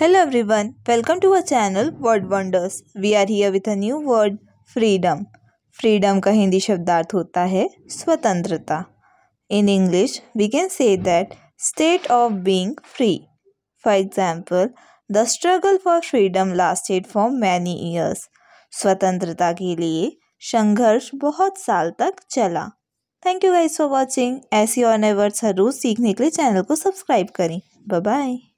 Hello everyone, welcome to our channel Word Wonders. We are here with a new word freedom. Freedom का हिंदी शब्दार्थ होता है स्वतंत्रता In English, we can say that state of being free. For example, the struggle for freedom lasted for many years. स्वतंत्रता के लिए संघर्ष बहुत साल तक चला thank you guys for watching ऐसी और नए वर्ड्स हर रोज़ सीखने के लिए चैनल को सब्सक्राइब करें बाय